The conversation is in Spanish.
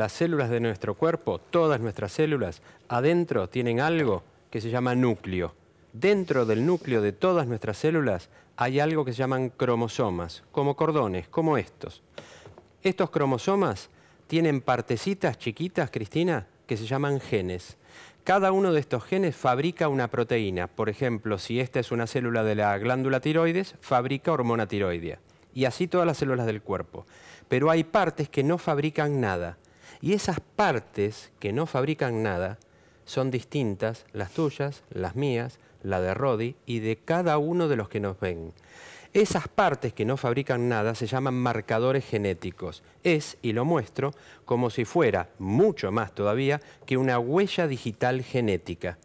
Las células de nuestro cuerpo, todas nuestras células, adentro tienen algo que se llama núcleo. Dentro del núcleo de todas nuestras células hay algo que se llaman cromosomas, como cordones, como estos. Estos cromosomas tienen partecitas chiquitas, Cristina, que se llaman genes. Cada uno de estos genes fabrica una proteína. Por ejemplo, si esta es una célula de la glándula tiroides, fabrica hormona tiroidea. Y así todas las células del cuerpo. Pero hay partes que no fabrican nada. Y esas partes que no fabrican nada son distintas, las tuyas, las mías, la de Rodi y de cada uno de los que nos ven. Esas partes que no fabrican nada se llaman marcadores genéticos. Es, y lo muestro, como si fuera, mucho más todavía, que una huella digital genética.